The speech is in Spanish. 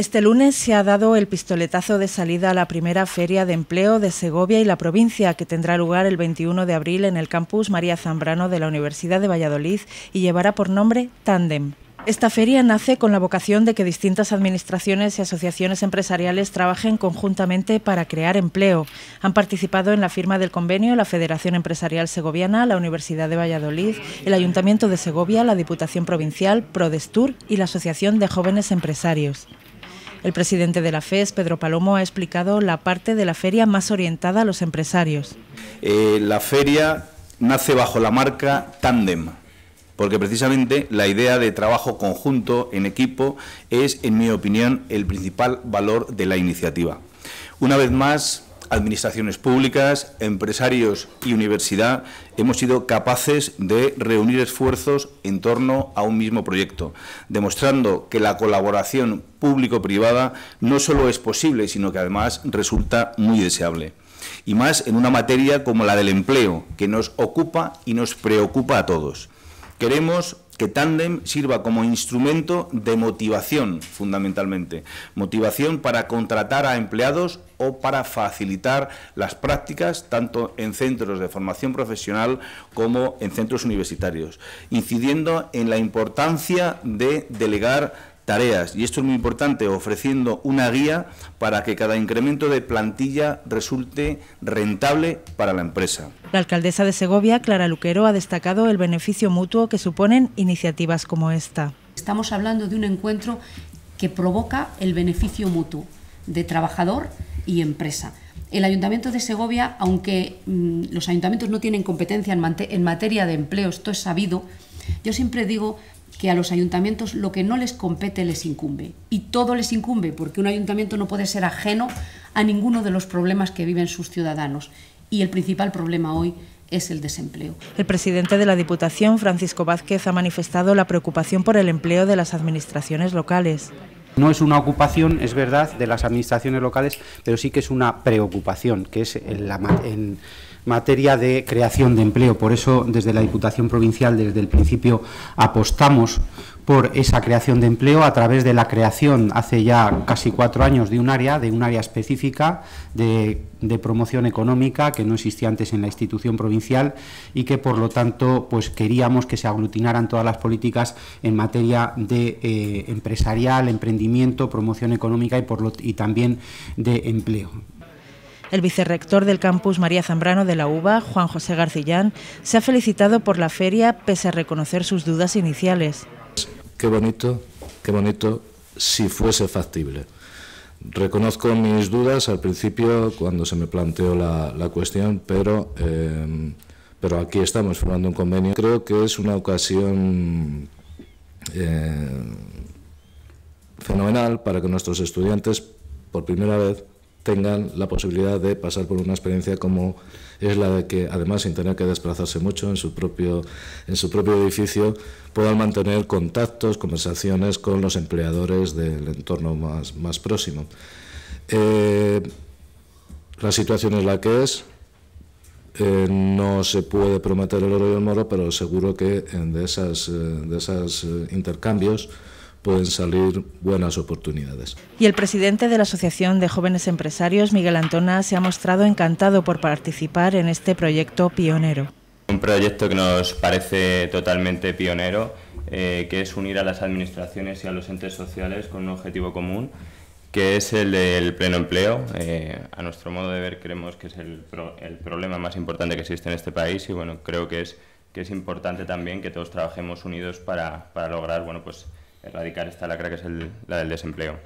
Este lunes se ha dado el pistoletazo de salida a la primera feria de empleo de Segovia y la provincia, que tendrá lugar el 21 de abril en el campus María Zambrano de la Universidad de Valladolid y llevará por nombre Tandem. Esta feria nace con la vocación de que distintas administraciones y asociaciones empresariales trabajen conjuntamente para crear empleo. Han participado en la firma del convenio la Federación Empresarial Segoviana, la Universidad de Valladolid, el Ayuntamiento de Segovia, la Diputación Provincial, Prodestur y la Asociación de Jóvenes Empresarios. El presidente de la FES, Pedro Palomo, ha explicado la parte de la feria más orientada a los empresarios. Eh, la feria nace bajo la marca Tandem, porque precisamente la idea de trabajo conjunto en equipo es, en mi opinión, el principal valor de la iniciativa. Una vez más, administraciones públicas, empresarios y universidad, hemos sido capaces de reunir esfuerzos en torno a un mismo proyecto, demostrando que la colaboración público-privada no solo es posible, sino que además resulta muy deseable. Y más en una materia como la del empleo, que nos ocupa y nos preocupa a todos. Queremos que Tandem sirva como instrumento de motivación, fundamentalmente. Motivación para contratar a empleados o para facilitar las prácticas, tanto en centros de formación profesional como en centros universitarios, incidiendo en la importancia de delegar tareas y esto es muy importante, ofreciendo una guía para que cada incremento de plantilla resulte rentable para la empresa. La alcaldesa de Segovia, Clara Luquero, ha destacado el beneficio mutuo que suponen iniciativas como esta. Estamos hablando de un encuentro que provoca el beneficio mutuo de trabajador y empresa. El Ayuntamiento de Segovia, aunque mm, los ayuntamientos no tienen competencia en, en materia de empleo, esto es sabido, yo siempre digo que a los ayuntamientos lo que no les compete les incumbe. Y todo les incumbe, porque un ayuntamiento no puede ser ajeno a ninguno de los problemas que viven sus ciudadanos. Y el principal problema hoy es el desempleo. El presidente de la Diputación, Francisco Vázquez, ha manifestado la preocupación por el empleo de las administraciones locales. No es una ocupación, es verdad, de las administraciones locales, pero sí que es una preocupación, que es en la... En, materia de creación de empleo. Por eso, desde la Diputación Provincial, desde el principio, apostamos por esa creación de empleo a través de la creación hace ya casi cuatro años de un área, de un área específica de, promoción económica que no existía antes en la institución provincial y que por lo tanto pues queríamos que se aglutinaran todas las políticas en materia de eh, empresarial, emprendimiento, promoción económica y, por y también de empleo. El vicerrector del campus María Zambrano de la UBA, Juan José Garcillán, se ha felicitado por la feria pese a reconocer sus dudas iniciales. Qué bonito, qué bonito si fuese factible. Reconozco mis dudas al principio cuando se me planteó la, cuestión, pero, em, pero aquí estamos formando un convenio. Creo que es una ocasión em, fenomenal para que nuestros estudiantes, por primera vez, tengan la posibilidad de pasar por una experiencia como es la de que, además, sin tener que desplazarse mucho en su propio, en su propio edificio, puedan mantener contactos, conversaciones con los empleadores del entorno más, próximo. Eh, la situación es la que es. Eh, no se puede prometer el oro y el moro, pero seguro que de esos eh, intercambios pueden salir buenas oportunidades. Y el presidente de la Asociación de Jóvenes Empresarios, Miguel Antona, se ha mostrado encantado por participar en este proyecto pionero. Un proyecto que nos parece totalmente pionero, eh, que es unir a las administraciones y a los entes sociales con un objetivo común, que es el del pleno empleo. Eh, a nuestro modo de ver creemos que es el, el problema más importante que existe en este país y bueno, creo que es, que es importante también que todos trabajemos unidos para, para lograr bueno, pues, erradicar esta lacra que es el, la del desempleo.